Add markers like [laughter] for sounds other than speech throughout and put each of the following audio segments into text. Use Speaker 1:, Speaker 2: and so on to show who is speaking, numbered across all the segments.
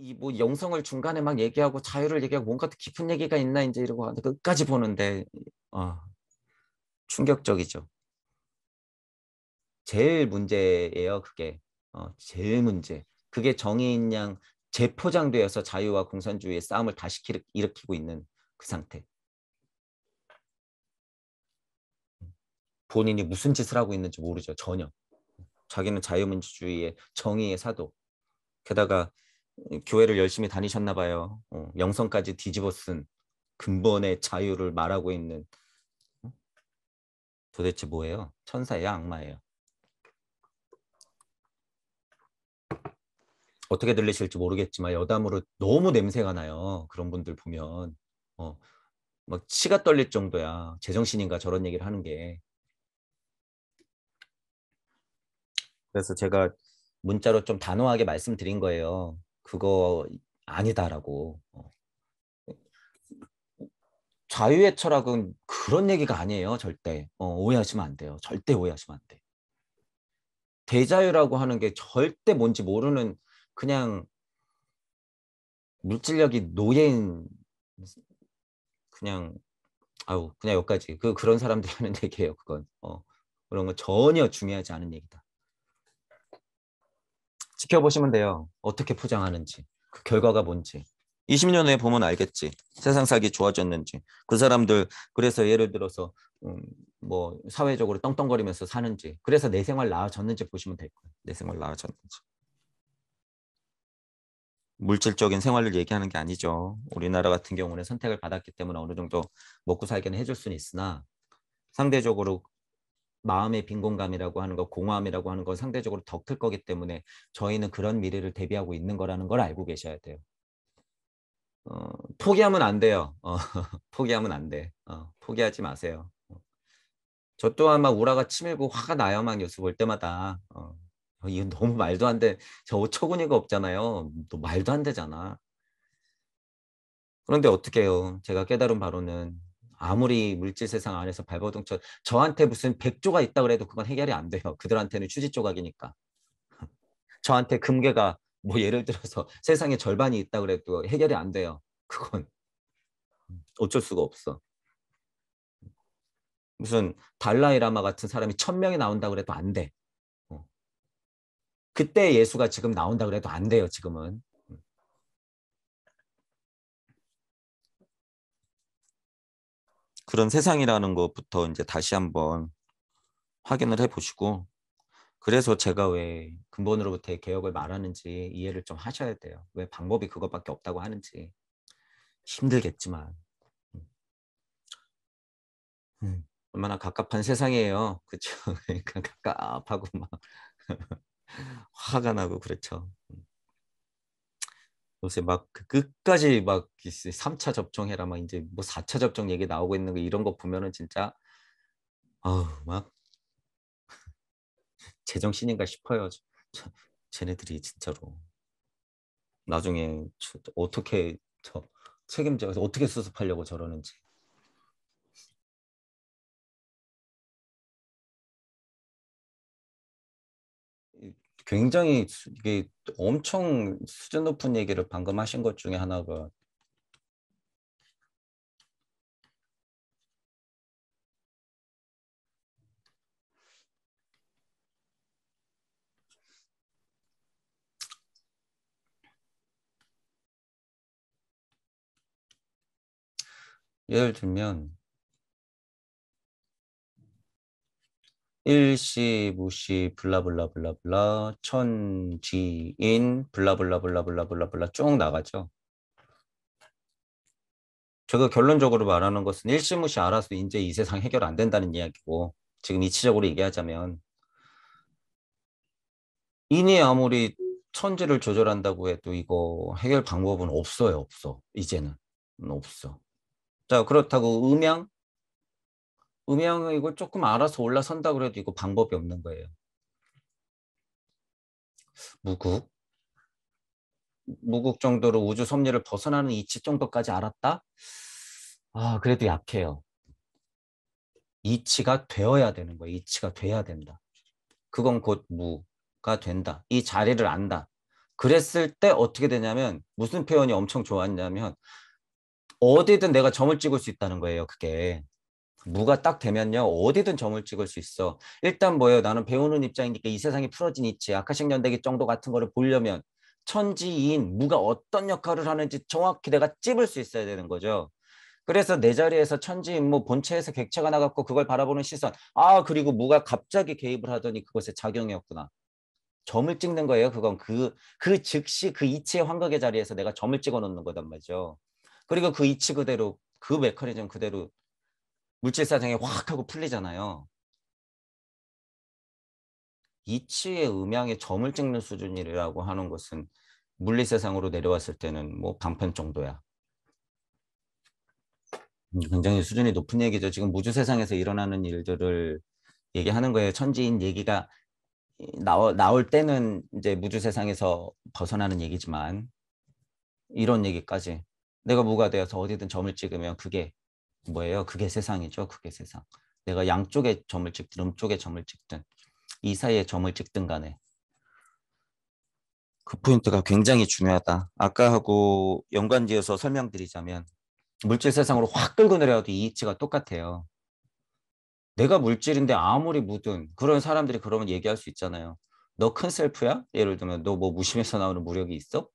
Speaker 1: 이 뭐 영성을 중간에 막 얘기하고 자유를 얘기하고 뭔가 더 깊은 얘기가 있나 이제 이러고 끝까지 보는데 아 충격적이죠. 제일 문제예요 그게 어, 제일 문제. 그게 정의인 양 재포장되어서 자유와 공산주의의 싸움을 다시 일으키고 있는 그 상태. 본인이 무슨 짓을 하고 있는지 모르죠 전혀. 자기는 자유민주주의의 정의의 사도. 게다가 교회를 열심히 다니셨나 봐요. 어, 영성까지 뒤집어 쓴 근본의 자유를 말하고 있는 어? 도대체 뭐예요? 천사예요? 악마예요? 어떻게 들리실지 모르겠지만 여담으로 너무 냄새가 나요. 그런 분들 보면 어, 막 치가 떨릴 정도야. 제정신인가 저런 얘기를 하는 게. 그래서 제가 문자로 좀 단호하게 말씀드린 거예요. 그거 아니다라고 어. 자유의 철학은 그런 얘기가 아니에요. 절대 어, 오해하시면 안 돼요. 절대 오해하시면 안 돼. 대자유라고 하는 게 절대 뭔지 모르는 그냥 물질력이 노예인 그냥 아유 그냥 여기까지 그 그런 사람들 하는 [laughs] 얘기예요. 그건 어, 그런 거 전혀 중요하지 않은 얘기다. 지켜보시면 돼요. 어떻게 포장하는지, 그 결과가 뭔지. 20년 후에 보면 알겠지. 세상 살기 좋아졌는지. 그 사람들 그래서 예를 들어서 음, 뭐 사회적으로 떵떵거리면서 사는지. 그래서 내 생활 나아졌는지 보시면 될 거예요. 내 생활 나아졌는지. 물질적인 생활을 얘기하는 게 아니죠. 우리나라 같은 경우는 선택을 받았기 때문에 어느 정도 먹고 살기는 해줄 수는 있으나 상대적으로 마음의 빈 공감이라고 하는 거, 공허함이라고 하는 거 상대적으로 더클 거기 때문에 저희는 그런 미래를 대비하고 있는 거라는 걸 알고 계셔야 돼요. 어, 포기하면 안 돼요. 어, [laughs] 포기하면 안 돼. 어, 포기하지 마세요. 어. 저 또한 막 우라가 치밀고 화가 나요. 막 뉴스 볼 때마다. 어, 이건 너무 말도 안 돼. 저 어처구니가 없잖아요. 또 말도 안 되잖아. 그런데 어떻게 해요? 제가 깨달은 바로는 아무리 물질 세상 안에서 발버둥 쳐 저한테 무슨 백조가 있다 그래도 그건 해결이 안 돼요. 그들한테는 휴지 조각이니까. [laughs] 저한테 금괴가 뭐 예를 들어서 세상에 절반이 있다 그래도 해결이 안 돼요. 그건 [laughs] 어쩔 수가 없어. 무슨 달라이라마 같은 사람이 천 명이 나온다 그래도 안 돼. 어. 그때 예수가 지금 나온다 그래도 안 돼요. 지금은 그런 세상이라는 것부터 이제 다시 한번 확인을 해보시고 그래서 제가 왜 근본으로부터의 개혁을 말하는지 이해를 좀 하셔야 돼요. 왜 방법이 그것밖에 없다고 하는지 힘들겠지만 음, 얼마나 갑갑한 세상이에요. 그렇죠? [laughs] 그러니까 갑갑하고 막 [laughs] 화가 나고 그렇죠. 음. 요새 막그 끝까지 막 3차 접종해라 막 이제 뭐 4차 접종 얘기 나오고 있는 거 이런 거 보면은 진짜 아 막 [laughs] 제정신인가 싶어요. 저, 쟤네들이 진짜로 나중에 저, 어떻게 저 책임져서 어떻게 수습하려고 저러는지. 굉장히 이게 엄청 수준 높은 얘기를 방금 하신 것 중에 하나가 예를 들면 일시 무시 블라블라블라블라 천지인 블라블라블라블라블라 쭉 나가죠. 제가 결론적으로 말하는 것은 일시무시 알아서 이제 이 세상 해결 안 된다는 이야기고 지금 이치적으로 얘기하자면 인이 아무리 천지를 조절한다고 해도 이거 해결 방법은 없어요 없어 이제는 없어 자 그렇다고 음양 음향을 이걸 조금 알아서 올라선다 그래도 이거 방법이 없는 거예요. 무국. 무국 정도로 우주 섭리를 벗어나는 이치 정도까지 알았다? 아, 그래도 약해요. 이치가 되어야 되는 거예요. 이치가 돼야 된다. 그건 곧 무가 된다. 이 자리를 안다. 그랬을 때 어떻게 되냐면 무슨 표현이 엄청 좋았냐면 어디든 내가 점을 찍을 수 있다는 거예요. 그게 무가 딱 되면요 어디든 점을 찍을 수 있어 일단 뭐예요 나는 배우는 입장이니까 이 세상이 풀어진 이치 아카식 연대기 정도 같은 거를 보려면 천지인 무가 어떤 역할을 하는지 정확히 내가 찝을 수 있어야 되는 거죠 그래서 내 자리에서 천지인무 본체에서 객체가 나갔고 그걸 바라보는 시선 아 그리고 무가 갑자기 개입을 하더니 그것의 작용이었구나 점을 찍는 거예요 그건 그그 그 즉시 그 이치의 환각의 자리에서 내가 점을 찍어 놓는 거단 말이죠 그리고 그 이치 그대로 그 메커니즘 그대로 물질 사정이 확 하고 풀리잖아요. 이치의 음향에 점을 찍는 수준이라고 하는 것은 물리 세상으로 내려왔을 때는 뭐 방편 정도야. 음, 굉장히 수준이 높은 얘기죠. 지금 무주 세상에서 일어나는 일들을 얘기하는 거예요. 천지인 얘기가 나오, 나올 때는 이제 무주 세상에서 벗어나는 얘기지만 이런 얘기까지 내가 무가 되어서 어디든 점을 찍으면 그게 뭐예요? 그게 세상이죠. 그게 세상. 내가 양쪽에 점을 찍든 음쪽에 점을 찍든 이 사이에 점을 찍든 간에 그 포인트가 굉장히 중요하다. 아까 하고 연관지어서 설명드리자면 물질 세상으로 확 끌고 내려와도 이 이치가 똑같아요. 내가 물질인데 아무리 묻은 그런 사람들이 그러면 얘기할 수 있잖아요. 너 큰 셀프야? 예를 들면 너 뭐 무심해서 나오는 무력이 있어?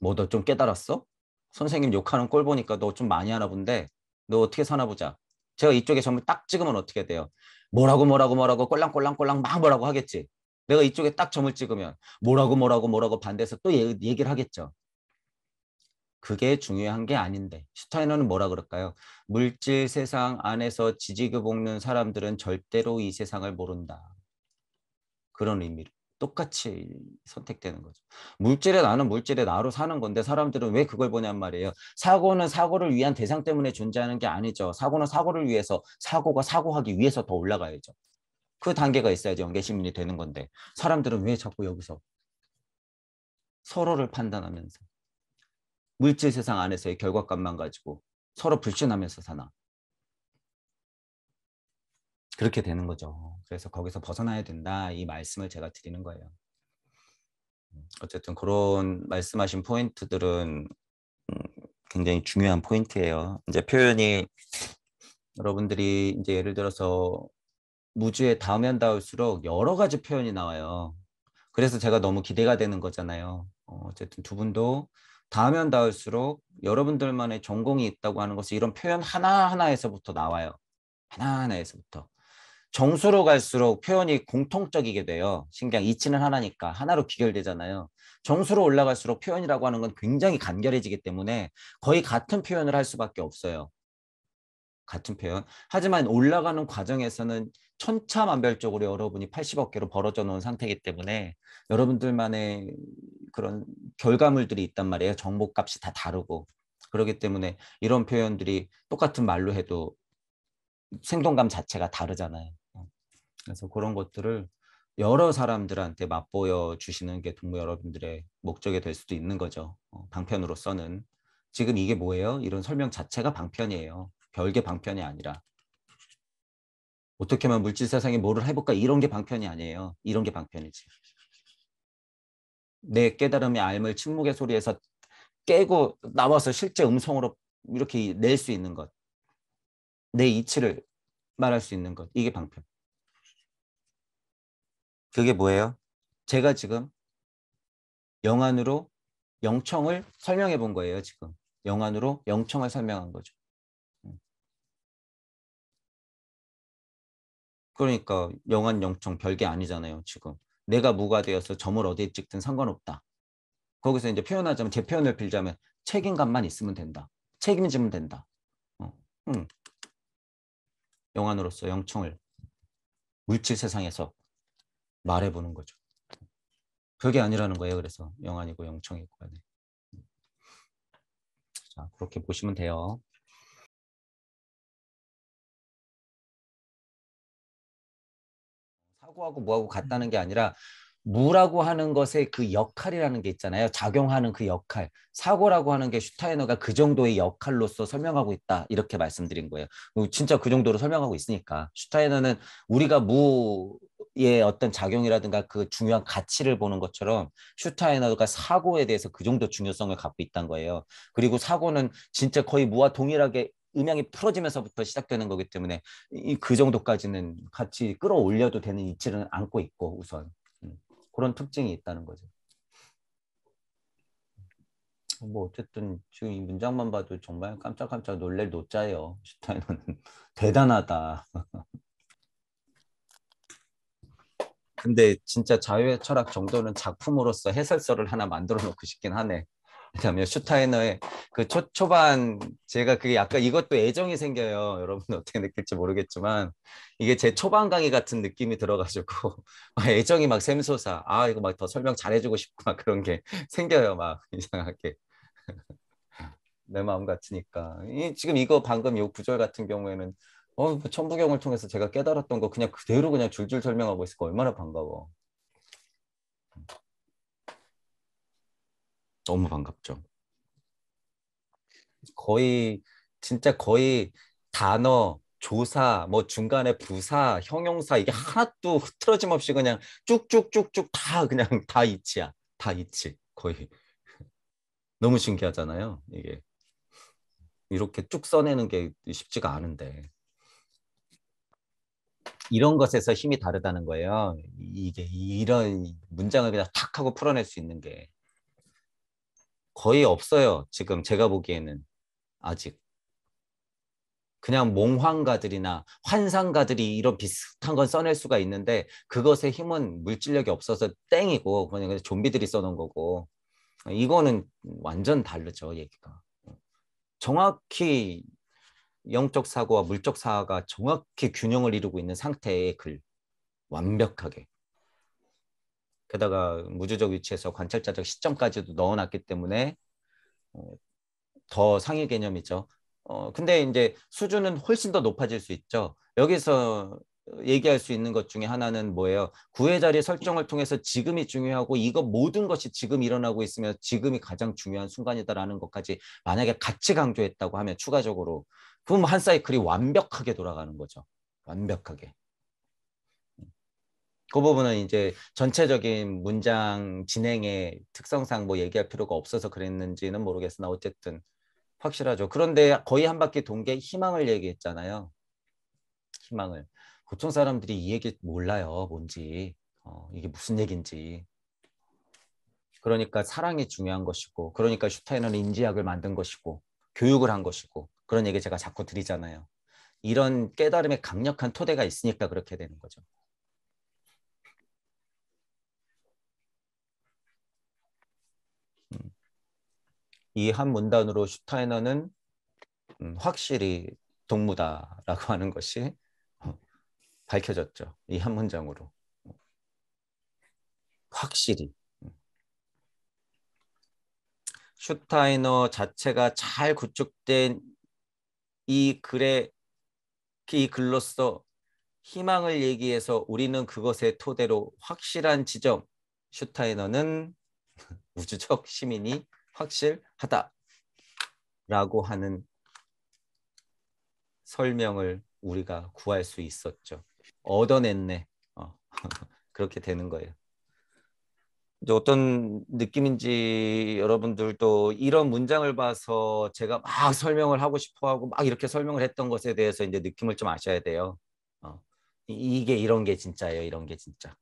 Speaker 1: 뭐 너 좀 깨달았어? 선생님 욕하는 꼴 보니까 너 좀 많이 하나 본데 너 어떻게 사나 보자. 제가 이쪽에 점을 딱 찍으면 어떻게 돼요? 뭐라고 뭐라고 뭐라고 꼴랑꼴랑꼴랑 막 뭐라고 하겠지. 내가 이쪽에 딱 점을 찍으면 뭐라고 뭐라고 뭐라고 반대해서 또 얘기를 하겠죠. 그게 중요한 게 아닌데 슈타이너는 뭐라 그럴까요? 물질 세상 안에서 지지고 볶는 사람들은 절대로 이 세상을 모른다. 그런 의미로. 똑같이 선택되는 거죠. 물질의 나는 물질의 나로 사는 건데 사람들은 왜 그걸 보냔 말이에요. 사고는 사고를 위한 대상 때문에 존재하는 게 아니죠. 사고는 사고를 위해서 사고가 사고하기 위해서 더 올라가야죠. 그 단계가 있어야지 연계시민이 되는 건데 사람들은 왜 자꾸 여기서 서로를 판단하면서 물질 세상 안에서의 결과값만 가지고 서로 불신하면서 사나 그렇게 되는 거죠. 그래서 거기서 벗어나야 된다 이 말씀을 제가 드리는 거예요. 음, 어쨌든 그런 말씀하신 포인트들은 음, 굉장히 중요한 포인트예요. 이제 표현이 여러분들이 이제 예를 들어서 무주에 다음면 다올수록 여러 가지 표현이 나와요. 그래서 제가 너무 기대가 되는 거잖아요. 어, 어쨌든 두 분도 다음면 다올수록 여러분들만의 전공이 있다고 하는 것은 이런 표현 하나하나에서부터 나와요. 하나하나에서부터. 정수로 갈수록 표현이 공통적이게 돼요. 신기한 이치는 하나니까 하나로 귀결되잖아요. 정수로 올라갈수록 표현이라고 하는 건 굉장히 간결해지기 때문에 거의 같은 표현을 할 수밖에 없어요. 같은 표현. 하지만 올라가는 과정에서는 천차만별적으로 여러분이 80억 개로 벌어져 놓은 상태이기 때문에 여러분들만의 그런 결과물들이 있단 말이에요. 정보값이 다 다르고. 그렇기 때문에 이런 표현들이 똑같은 말로 해도 생동감 자체가 다르잖아요. 그래서 그런 것들을 여러 사람들한테 맛보여 주시는 게 동무 여러분들의 목적이 될 수도 있는 거죠. 어, 방편으로서는 지금 이게 뭐예요? 이런 설명 자체가 방편이에요. 별개 방편이 아니라 어떻게 하면 물질 세상에 뭐를 해볼까 이런 게 방편이 아니에요. 이런 게 방편이지. 내 깨달음의 알을 침묵의 소리에서 깨고 나와서 실제 음성으로 이렇게 낼 수 있는 것. 내 이치를 말할 수 있는 것. 이게 방편. 그게 뭐예요? 제가 지금 영안으로 영청을 설명해 본 거예요, 지금. 영안으로 영청을 설명한 거죠. 음. 그러니까 영안 영청 별게 아니잖아요, 지금. 내가 무가 되어서 점을 어디에 찍든 상관없다. 거기서 이제 표현하자면 제 표현을 빌자면 책임감만 있으면 된다. 책임지면 된다. 어, 응. 음. 영안으로서 영청을 물질 세상에서 말해보는 거죠. 그게 아니라는 거예요. 그래서 영안이고 영청이고 간 자, 그렇게 보시면 돼요. 사고하고 뭐하고 같다는 게 아니라 무라고 하는 것의 그 역할이라는 게 있잖아요. 작용하는 그 역할. 사고라고 하는 게 슈타이너가 그 정도의 역할로서 설명하고 있다. 이렇게 말씀드린 거예요. 뭐 진짜 그 정도로 설명하고 있으니까. 슈타이너는 우리가 무의 어떤 작용이라든가 그 중요한 가치를 보는 것처럼 슈타이너가 사고에 대해서 그 정도 중요성을 갖고 있다는 거예요. 그리고 사고는 진짜 거의 무와 동일하게 음향이 풀어지면서부터 시작되는 거기 때문에 이그 정도까지는 같이 끌어올려도 되는 이치는 안고 있고 우선 그런 특징이 있다는 거죠. 뭐 어쨌든 지금 이 문장만 봐도 정말 깜짝깜짝 놀랄 노자예요. 슈타이너 [laughs] 대단하다. [laughs] 근데 진짜 자유의 철학 정도는 작품으로서 해설서를 하나 만들어 놓고 싶긴 하네. 그다음에 슈타이너의 그 초, 초반 제가 그게 약간 이것도 애정이 생겨요. [laughs] 여러분 어떻게 느낄지 모르겠지만 이게 제 초반 강의 같은 느낌이 들어가지고 [laughs] 애정이 막 샘솟아. 아 이거 막 더 설명 잘해주고 싶고 막 그런 게 [laughs] 생겨요. 막 이상하게 내 마음 같으니까 이, 지금 이거 방금 이 구절 같은 경우에는 어, 뭐 천부경을 통해서 제가 깨달았던 거 그냥 그대로 그냥 줄줄 설명하고 있을 거 얼마나 반가워. 너무 반갑죠. 거의 진짜 거의 단어 조사 뭐 중간에 부사 형용사 이게 하나도 흐트러짐 없이 그냥 쭉쭉쭉쭉 다 그냥 다 있지야 다 있지 거의 너무 신기하잖아요 이게 이렇게 쭉 써내는 게 쉽지가 않은데 이런 것에서 힘이 다르다는 거예요 이게 이런 문장을 그냥 탁 하고 풀어낼 수 있는 게 거의 없어요. 지금 제가 보기에는 아직. 그냥 몽환가들이나 환상가들이 이런 비슷한 건 써낼 수가 있는데 그것의 힘은 물질력이 없어서 땡이고 그냥 좀비들이 써놓은 거고 이거는 완전 다르죠 얘기가 정확히 영적 사고와 물적 사고가 정확히 균형을 이루고 있는 상태의 글 완벽하게 게다가 무주적 위치에서 관찰자적 시점까지도 넣어놨기 때문에 어, 더 상위 개념이죠. 어, 근데 이제 수준은 훨씬 더 높아질 수 있죠. 여기서 얘기할 수 있는 것 중에 하나는 뭐예요? 구회 자리 설정을 통해서 지금이 중요하고 이거 모든 것이 지금 일어나고 있으면 지금이 가장 중요한 순간이다라는 것까지 만약에 같이 강조했다고 하면 추가적으로 그럼 한 사이클이 완벽하게 돌아가는 거죠. 완벽하게. 그 부분은 이제 전체적인 문장 진행의 특성상 뭐 얘기할 필요가 없어서 그랬는지는 모르겠으나 어쨌든 확실하죠. 그런데 거의 한 바퀴 돈 게 희망을 얘기했잖아요. 희망을. 보통 사람들이 이 얘기 몰라요. 뭔지. 어, 이게 무슨 얘기인지. 그러니까 사랑이 중요한 것이고 그러니까 슈타이너는 인지학을 만든 것이고 교육을 한 것이고 그런 얘기 제가 자꾸 드리잖아요. 이런 깨달음의 강력한 토대가 있으니까 그렇게 되는 거죠. 이한 문단으로 슈타이너는 음, 확실히 동무다라고 [laughs] 하는 것이 밝혀졌죠. 이 한 문장으로. 확실히. 슈타이너 자체가 잘 구축된 이 글에 이 글로써 희망을 얘기해서 우리는 그것의 토대로 확실한 지점 슈타이너는 [laughs] 우주적 시민이 확실하다라고 하는 설명을 우리가 구할 수 있었죠. 얻어냈네. 어. [laughs] 그렇게 되는 거예요. 이제 어떤 느낌인지 여러분들도 이런 문장을 봐서 제가 막 설명을 하고 싶어 하고 막 이렇게 설명을 했던 것에 대해서 이제 느낌을 좀 아셔야 돼요. 어. 이게 이런 게 진짜예요. 이런 게 진짜.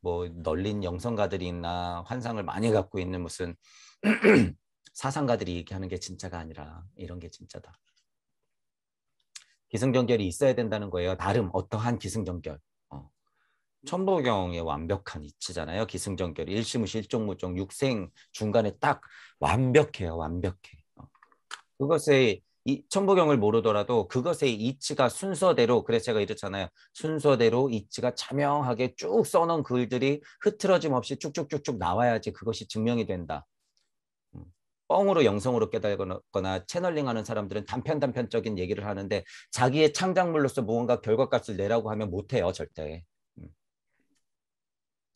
Speaker 1: 뭐 널린 영성가들이나 환상을 많이 갖고 있는 무슨 [clears throat] 사상가들이 얘기하는 게 진짜가 아니라 이런 게 진짜다. 기승전결이 있어야 된다는 거예요. 나름 어떠한 기승전결. 어. 천도경의 완벽한 이치잖아요. 기승전결 일심무시 종무종 육생 중간에 딱 완벽해요. 완벽해. 어. 그것의 이 천부경을 모르더라도 그것의 이치가 순서대로 그래 제가 이렇잖아요 순서대로 이치가 자명하게 쭉 써놓은 글들이 흐트러짐 없이 쭉쭉쭉쭉 나와야지 그것이 증명이 된다. 음, 뻥으로 영성으로 깨달거나 채널링하는 사람들은 단편단편적인 얘기를 하는데 자기의 창작물로서 무언가 결과값을 내라고 하면 못해요 절대.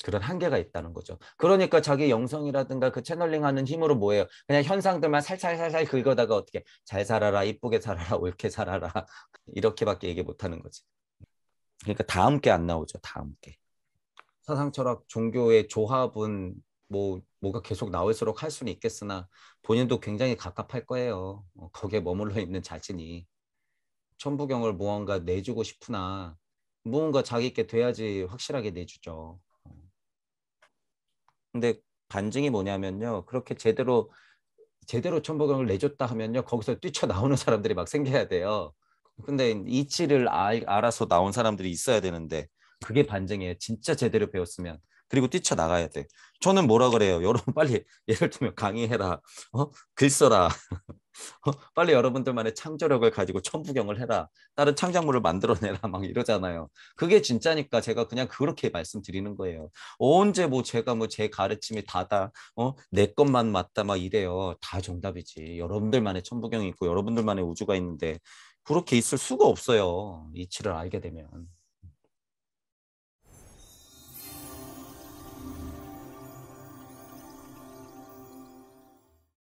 Speaker 1: 그런 한계가 있다는 거죠. 그러니까 자기 영성이라든가 그 채널링 하는 힘으로 뭐예요? 그냥 현상들만 살살살살 긁어다가 어떻게 잘 살아라, 이쁘게 살아라, 옳게 살아라 [laughs] 이렇게밖에 얘기 못 하는 거지. 그러니까 다음 게 안 나오죠. 다음 게. 사상 철학 종교의 조합은 뭐 뭐가 계속 나올수록 할 수는 있겠으나 본인도 굉장히 갑갑할 거예요. 어, 거기에 머물러 있는 자신이 천부경을 무언가 내주고 싶으나 무언가 자기께 돼야지 확실하게 내주죠. 근데 반증이 뭐냐면요. 그렇게 제대로 제대로 천보경을 내줬다 하면요. 거기서 뛰쳐나오는 사람들이 막 생겨야 돼요. 근데 이치를 알, 알아서 나온 사람들이 있어야 되는데 그게 반증이에요. 진짜 제대로 배웠으면. 그리고 뛰쳐나가야 돼. 저는 뭐라 그래요? 여러분 빨리 예를 들면 강의해라. 어? 글 써라. [laughs] 빨리 여러분들만의 창조력을 가지고 천부경을 해라. 다른 창작물을 만들어내라. 막 이러잖아요. 그게 진짜니까 제가 그냥 그렇게 말씀드리는 거예요. 언제 뭐 제가 뭐 제 가르침이 다다, 어, 내 것만 맞다. 막 이래요. 다 정답이지. 여러분들만의 천부경이 있고 여러분들만의 우주가 있는데 그렇게 있을 수가 없어요. 이치를 알게 되면.